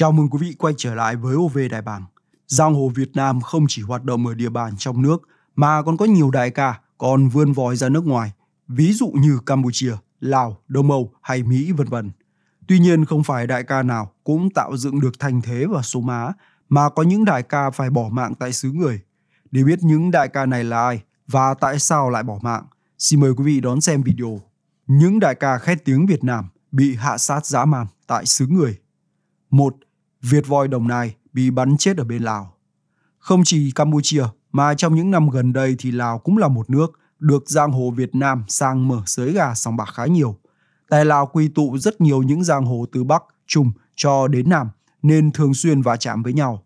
Chào mừng quý vị quay trở lại với OV Đại Bàng. Giang hồ Việt Nam không chỉ hoạt động ở địa bàn trong nước mà còn có nhiều đại ca còn vươn vòi ra nước ngoài, ví dụ như Campuchia, Lào, Đông Âu hay Mỹ vân vân. Tuy nhiên không phải đại ca nào cũng tạo dựng được thành thế và số má mà có những đại ca phải bỏ mạng tại xứ người. Để biết những đại ca này là ai và tại sao lại bỏ mạng, xin mời quý vị đón xem video Những đại ca khét tiếng Việt Nam bị hạ sát dã man tại xứ người. 1. Việt voi Đồng Nai bị bắn chết ở bên Lào. Không chỉ Campuchia mà trong những năm gần đây thì Lào cũng là một nước được giang hồ Việt Nam sang mở sới gà sòng bạc khá nhiều. Tại Lào quy tụ rất nhiều những giang hồ từ Bắc, Trung cho đến Nam nên thường xuyên va chạm với nhau.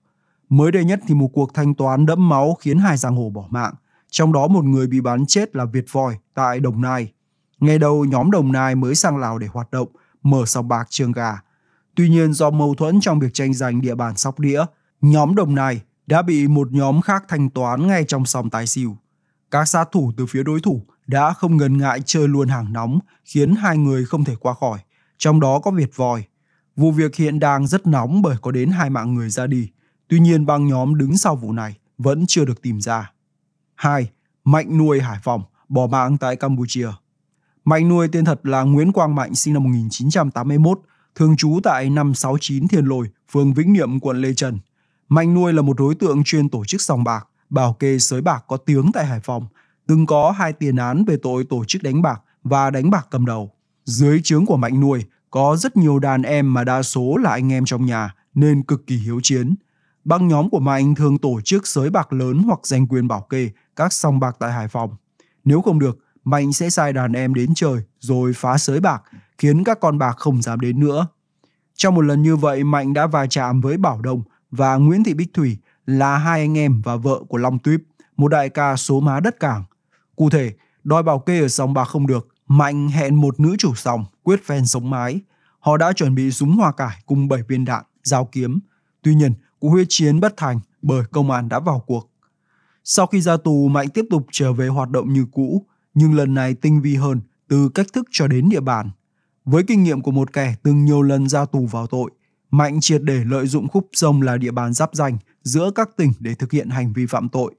Mới đây nhất thì một cuộc thanh toán đẫm máu khiến hai giang hồ bỏ mạng, trong đó một người bị bắn chết là Việt Voi tại Đồng Nai. Ngày đầu nhóm Đồng Nai mới sang Lào để hoạt động, mở sòng bạc trường gà, Tuy nhiên do mâu thuẫn trong việc tranh giành địa bàn sóc đĩa, nhóm đồng này đã bị một nhóm khác thanh toán ngay trong sòng tài xỉu. Các sát thủ từ phía đối thủ đã không ngần ngại chơi luôn hàng nóng khiến hai người không thể qua khỏi, trong đó có Việt Vòi. Vụ việc hiện đang rất nóng bởi có đến hai mạng người ra đi, tuy nhiên băng nhóm đứng sau vụ này vẫn chưa được tìm ra. 2. Mạnh nuôi Hải Phòng bỏ mạng tại Campuchia Mạnh nuôi tên thật là Nguyễn Quang Mạnh sinh năm 1981, thường trú tại 569 Thiên Lôi, phường Vĩnh Niệm, quận Lê Trân. Mạnh Nuôi là một đối tượng chuyên tổ chức sòng bạc, bảo kê sới bạc có tiếng tại Hải Phòng, từng có hai tiền án về tội tổ chức đánh bạc và đánh bạc cầm đầu. Dưới trướng của Mạnh Nuôi có rất nhiều đàn em mà đa số là anh em trong nhà nên cực kỳ hiếu chiến. Băng nhóm của Mạnh thường tổ chức sới bạc lớn hoặc giành quyền bảo kê các sòng bạc tại Hải Phòng. Nếu không được, Mạnh sẽ sai đàn em đến chơi rồi phá sới bạc, khiến các con bạc không dám đến nữa. Trong một lần như vậy, Mạnh đã va chạm với Bảo Đồng và Nguyễn Thị Bích Thủy là hai anh em và vợ của Long Tuyếp, một đại ca số má đất cảng. Cụ thể, đòi bảo kê ở sòng bạc không được, Mạnh hẹn một nữ chủ sòng quyết phen sống mái. Họ đã chuẩn bị súng hoa cải cùng 7 viên đạn, dao kiếm. Tuy nhiên, cuộc huyết chiến bất thành bởi công an đã vào cuộc. Sau khi ra tù, Mạnh tiếp tục trở về hoạt động như cũ, nhưng lần này tinh vi hơn từ cách thức cho đến địa bàn – với kinh nghiệm của một kẻ từng nhiều lần ra tù vào tội, Mạnh triệt để lợi dụng khúc sông là địa bàn giáp danh giữa các tỉnh để thực hiện hành vi phạm tội.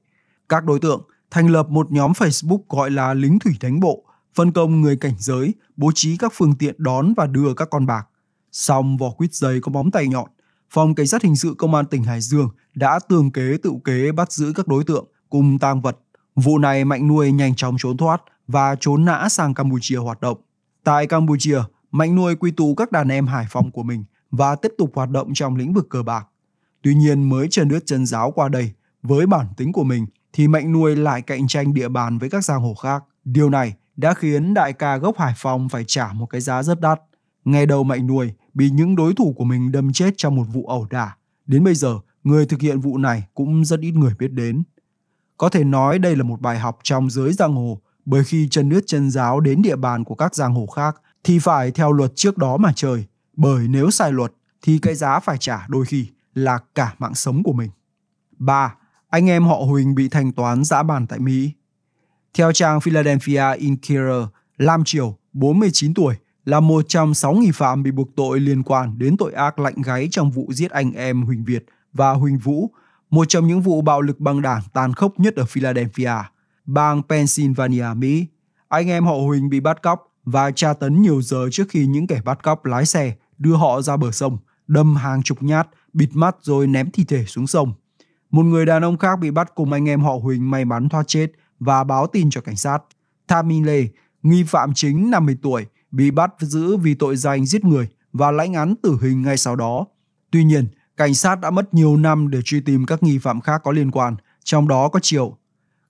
Các đối tượng thành lập một nhóm Facebook gọi là lính thủy đánh bộ, phân công người cảnh giới, bố trí các phương tiện đón và đưa các con bạc. Xong vỏ quýt giấy có móng tay nhọn, phòng cảnh sát hình sự công an tỉnh Hải Dương đã tường kế tự kế bắt giữ các đối tượng cùng tang vật. Vụ này Mạnh Nuôi nhanh chóng trốn thoát và trốn nã sang Campuchia hoạt động. Tại Campuchia, Mạnh nuôi quy tụ các đàn em Hải Phòng của mình và tiếp tục hoạt động trong lĩnh vực cờ bạc. Tuy nhiên mới chân nước chân giáo qua đây, với bản tính của mình thì Mạnh nuôi lại cạnh tranh địa bàn với các giang hồ khác. Điều này đã khiến đại ca gốc Hải Phòng phải trả một cái giá rất đắt. Ngay đầu Mạnh nuôi bị những đối thủ của mình đâm chết trong một vụ ẩu đả. Đến bây giờ, người thực hiện vụ này cũng rất ít người biết đến. Có thể nói đây là một bài học trong giới giang hồ bởi khi chân nước chân giáo đến địa bàn của các giang hồ khác thì phải theo luật trước đó mà chơi, bởi nếu sai luật thì cái giá phải trả đôi khi là cả mạng sống của mình. 3. Anh em họ Huỳnh bị thanh toán giã bàn tại Mỹ. Theo trang Philadelphia Inquirer, Lam Triều, 49 tuổi, là một trong sáu nghi phạm bị buộc tội liên quan đến tội ác lạnh gáy trong vụ giết anh em Huỳnh Việt và Huỳnh Vũ, một trong những vụ bạo lực băng đảng tàn khốc nhất ở Philadelphia, bang Pennsylvania, Mỹ. Anh em họ Huỳnh bị bắt cóc, và tra tấn nhiều giờ trước khi những kẻ bắt cóc lái xe đưa họ ra bờ sông, đâm hàng chục nhát, bịt mắt rồi ném thi thể xuống sông. Một người đàn ông khác bị bắt cùng anh em họ Huỳnh may mắn thoát chết và báo tin cho cảnh sát. Tham Lê, nghi phạm chính 50 tuổi, bị bắt giữ vì tội danh giết người và lãnh án tử hình ngay sau đó. Tuy nhiên, cảnh sát đã mất nhiều năm để truy tìm các nghi phạm khác có liên quan, trong đó có Triệu.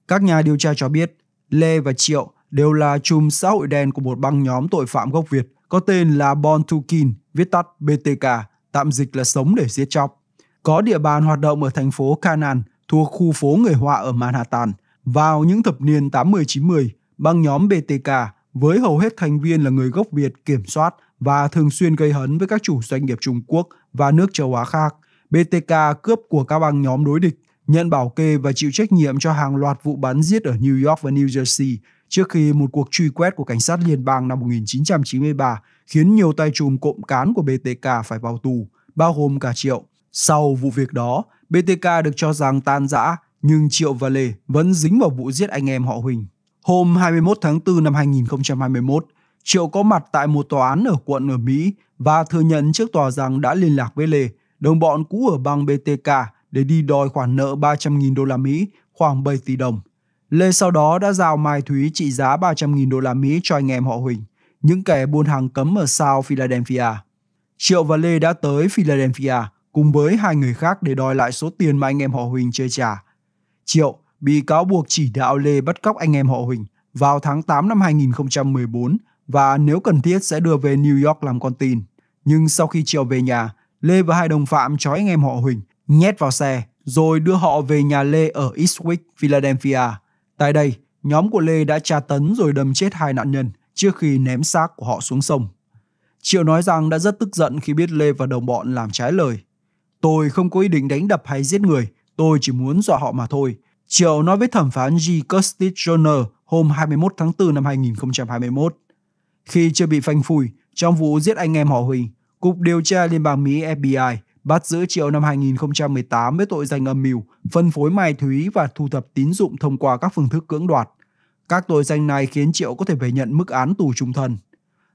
Các nhà điều tra cho biết, Lê và Triệu đều là chùm xã hội đen của một băng nhóm tội phạm gốc Việt có tên là Bontukin, viết tắt BTK, tạm dịch là sống để giết chóc. Có địa bàn hoạt động ở thành phố Canaan thuộc khu phố người Hoa ở Manhattan. Vào những thập niên 80-90, băng nhóm BTK với hầu hết thành viên là người gốc Việt kiểm soát và thường xuyên gây hấn với các chủ doanh nghiệp Trung Quốc và nước châu Á khác. BTK cướp của các băng nhóm đối địch, nhận bảo kê và chịu trách nhiệm cho hàng loạt vụ bắn giết ở New York và New Jersey trước khi một cuộc truy quét của cảnh sát liên bang năm 1993 khiến nhiều tay trùm cộm cán của BTK phải vào tù, bao gồm cả Triệu. Sau vụ việc đó, BTK được cho rằng tan rã, nhưng Triệu và Lê vẫn dính vào vụ giết anh em họ Huỳnh. Hôm 21 tháng 4 năm 2021, Triệu có mặt tại một tòa án ở quận ở Mỹ và thừa nhận trước tòa rằng đã liên lạc với Lê, đồng bọn cũ ở bang BTK để đi đòi khoản nợ 300.000 đô la Mỹ, khoảng 7 tỷ đồng Lê sau đó đã giao Mai Thúy trị giá 300.000 đô la Mỹ cho anh em họ Huỳnh, những kẻ buôn hàng cấm ở sao Philadelphia. Triệu và Lê đã tới Philadelphia cùng với hai người khác để đòi lại số tiền mà anh em họ Huỳnh chơi trả. Triệu bị cáo buộc chỉ đạo Lê bắt cóc anh em họ Huỳnh vào tháng 8 năm 2014 và nếu cần thiết sẽ đưa về New York làm con tin. Nhưng sau khi Triệu về nhà, Lê và hai đồng phạm trói anh em họ Huỳnh, nhét vào xe, rồi đưa họ về nhà Lê ở Eastwick, Philadelphia. Tại đây, nhóm của Lê đã tra tấn rồi đâm chết hai nạn nhân trước khi ném xác của họ xuống sông. Triệu nói rằng đã rất tức giận khi biết Lê và đồng bọn làm trái lời. Tôi không có ý định đánh đập hay giết người, tôi chỉ muốn dọa họ mà thôi. Triệu nói với thẩm phán G. Curtis Jr. hôm 21 tháng 4 năm 2021. Khi chưa bị phanh phui trong vụ giết anh em họ Huỳnh, Cục Điều tra Liên bang Mỹ FBI bắt giữ Triệu năm 2018 với tội danh âm mưu, phân phối mai thúy và thu thập tín dụng thông qua các phương thức cưỡng đoạt. Các tội danh này khiến Triệu có thể phải nhận mức án tù trung thân.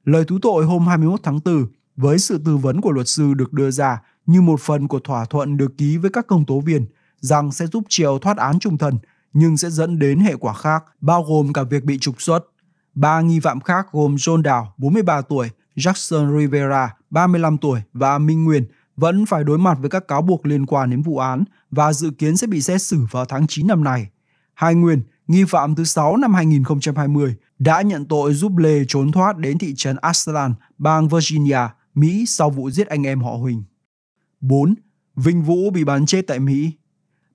Lời thú tội hôm 21 tháng 4 với sự tư vấn của luật sư được đưa ra như một phần của thỏa thuận được ký với các công tố viên rằng sẽ giúp triệu thoát án trung thân nhưng sẽ dẫn đến hệ quả khác, bao gồm cả việc bị trục xuất. Ba nghi phạm khác gồm John Đào, 43 tuổi, Jackson Rivera, 35 tuổi và Minh Nguyên, vẫn phải đối mặt với các cáo buộc liên quan đến vụ án và dự kiến sẽ bị xét xử vào tháng 9 năm nay. Hai Nguyên, nghi phạm thứ 6 năm 2020, đã nhận tội giúp Lê trốn thoát đến thị trấn Aslan, bang Virginia, Mỹ sau vụ giết anh em họ Huỳnh. 4. Vinh Vũ bị bắn chết tại Mỹ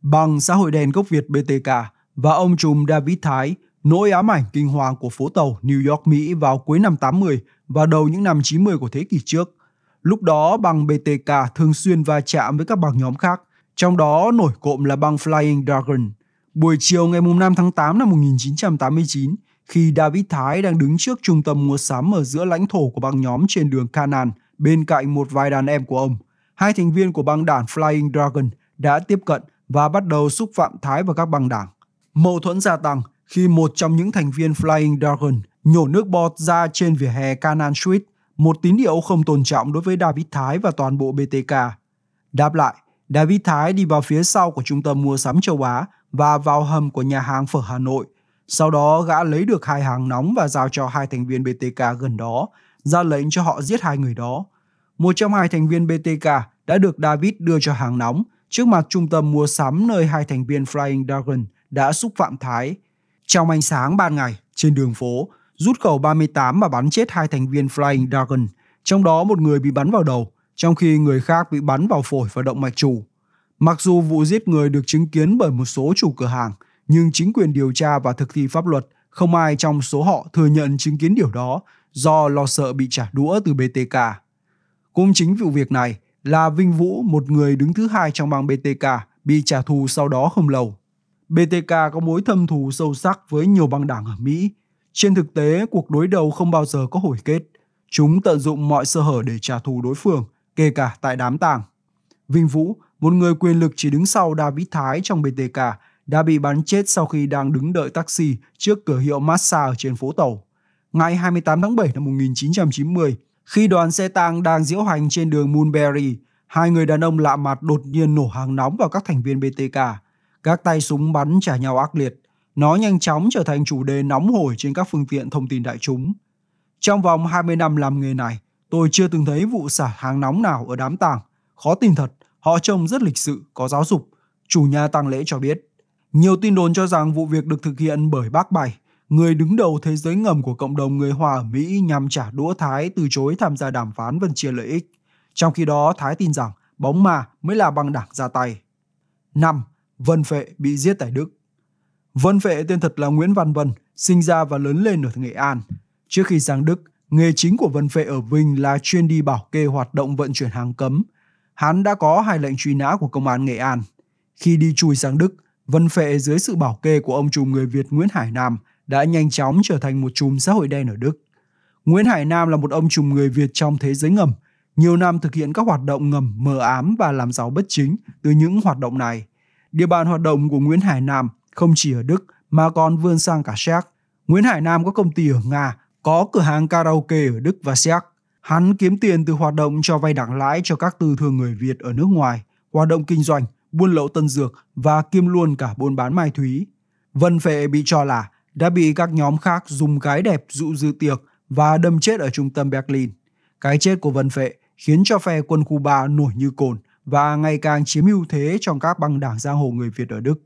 Bằng xã hội đen gốc Việt BTK và ông trùm David Thái, nỗi ám ảnh kinh hoàng của phố tàu New York Mỹ vào cuối năm 80 và đầu những năm 90 của thế kỷ trước – Lúc đó băng BTK thường xuyên va chạm với các băng nhóm khác, trong đó nổi cộm là băng Flying Dragon. Buổi chiều ngày 5 tháng 8 năm 1989, khi David Thái đang đứng trước trung tâm mua sắm ở giữa lãnh thổ của băng nhóm trên đường Canaan, bên cạnh một vài đàn em của ông, hai thành viên của băng đảng Flying Dragon đã tiếp cận và bắt đầu xúc phạm Thái và các băng đảng. Mâu thuẫn gia tăng khi một trong những thành viên Flying Dragon nhổ nước bọt ra trên vỉa hè Canaan Street một tín hiệu không tôn trọng đối với David Thái và toàn bộ BTK. Đáp lại, David Thái đi vào phía sau của trung tâm mua sắm châu Á và vào hầm của nhà hàng phở Hà Nội. Sau đó gã lấy được hai hàng nóng và giao cho hai thành viên BTK gần đó, ra lệnh cho họ giết hai người đó. Một trong hai thành viên BTK đã được David đưa cho hàng nóng trước mặt trung tâm mua sắm nơi hai thành viên Flying Dragon đã xúc phạm Thái. Trong ánh sáng ban ngày, trên đường phố, rút khẩu 38 và bắn chết hai thành viên Flying Dragon, trong đó một người bị bắn vào đầu, trong khi người khác bị bắn vào phổi và động mạch chủ. Mặc dù vụ giết người được chứng kiến bởi một số chủ cửa hàng, nhưng chính quyền điều tra và thực thi pháp luật không ai trong số họ thừa nhận chứng kiến điều đó do lo sợ bị trả đũa từ BTK. Cũng chính vụ việc này là Vinh Vũ, một người đứng thứ hai trong bang BTK, bị trả thù sau đó không lâu. BTK có mối thâm thù sâu sắc với nhiều băng đảng ở Mỹ, trên thực tế, cuộc đối đầu không bao giờ có hồi kết. Chúng tận dụng mọi sơ hở để trả thù đối phương, kể cả tại đám tàng. Vinh Vũ, một người quyền lực chỉ đứng sau David Thái trong BTK, đã bị bắn chết sau khi đang đứng đợi taxi trước cửa hiệu massage trên phố Tàu. Ngày 28 tháng 7 năm 1990, khi đoàn xe tang đang diễu hành trên đường Mulberry, hai người đàn ông lạ mặt đột nhiên nổ hàng nóng vào các thành viên BTK. Các tay súng bắn trả nhau ác liệt. Nó nhanh chóng trở thành chủ đề nóng hổi trên các phương tiện thông tin đại chúng. Trong vòng 20 năm làm nghề này, tôi chưa từng thấy vụ xả hàng nóng nào ở đám tàng. Khó tin thật, họ trông rất lịch sự, có giáo dục. Chủ nhà tang lễ cho biết. Nhiều tin đồn cho rằng vụ việc được thực hiện bởi bác Bảy, người đứng đầu thế giới ngầm của cộng đồng người Hoa ở Mỹ nhằm trả đũa Thái từ chối tham gia đàm phán phân chia lợi ích. Trong khi đó, Thái tin rằng bóng ma mới là băng đảng ra tay. 5. Vân Phệ bị giết tại Đức Vân Vệ tên thật là Nguyễn Văn Vân, sinh ra và lớn lên ở Nghệ An. Trước khi sang Đức, nghề chính của Vân Vệ ở Vinh là chuyên đi bảo kê hoạt động vận chuyển hàng cấm. Hắn đã có hai lệnh truy nã của công an Nghệ An. Khi đi chui sang Đức, Vân vệ dưới sự bảo kê của ông trùm người Việt Nguyễn Hải Nam đã nhanh chóng trở thành một chùm xã hội đen ở Đức. Nguyễn Hải Nam là một ông trùm người Việt trong thế giới ngầm, nhiều năm thực hiện các hoạt động ngầm mờ ám và làm giàu bất chính từ những hoạt động này. Địa bàn hoạt động của Nguyễn Hải Nam không chỉ ở Đức mà còn vươn sang cả Séc. Nguyễn Hải Nam có công ty ở Nga, có cửa hàng karaoke ở Đức và Séc. Hắn kiếm tiền từ hoạt động cho vay đảng lãi cho các tư thương người Việt ở nước ngoài, hoạt động kinh doanh, buôn lậu tân dược và kiêm luôn cả buôn bán mai thúy. Vân Phệ bị cho là đã bị các nhóm khác dùng gái đẹp dụ dư tiệc và đâm chết ở trung tâm Berlin. Cái chết của Vân Phệ khiến cho phe quân Cuba nổi như cồn và ngày càng chiếm ưu thế trong các băng đảng giang hồ người Việt ở Đức.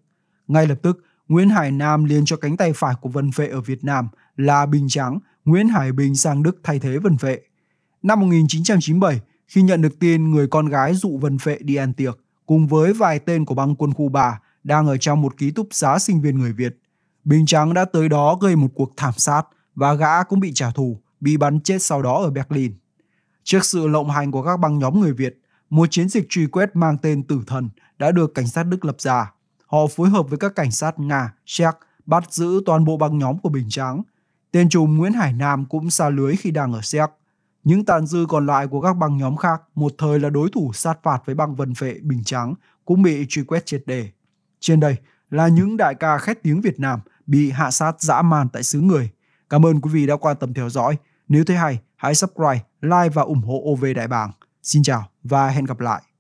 Ngay lập tức, Nguyễn Hải Nam liền cho cánh tay phải của Vân Vệ ở Việt Nam là Bình Trắng, Nguyễn Hải Bình sang Đức thay thế Vân Vệ. Năm 1997, khi nhận được tin người con gái dụ Vân Vệ đi ăn tiệc, cùng với vài tên của băng quân khu 3 đang ở trong một ký túc xá sinh viên người Việt, Bình Trắng đã tới đó gây một cuộc thảm sát và gã cũng bị trả thù, bị bắn chết sau đó ở Berlin. Trước sự lộng hành của các băng nhóm người Việt, một chiến dịch truy quét mang tên tử thần đã được cảnh sát Đức lập ra họ phối hợp với các cảnh sát Nga, Czech bắt giữ toàn bộ băng nhóm của Bình Trắng. Tên trùm Nguyễn Hải Nam cũng xa lưới khi đang ở Séc. Những tàn dư còn lại của các băng nhóm khác một thời là đối thủ sát phạt với băng vần vệ Bình Trắng cũng bị truy quét triệt đề. Trên đây là những đại ca khét tiếng Việt Nam bị hạ sát dã man tại xứ người. Cảm ơn quý vị đã quan tâm theo dõi. Nếu thấy hay, hãy subscribe, like và ủng hộ OV Đại Bàng. Xin chào và hẹn gặp lại.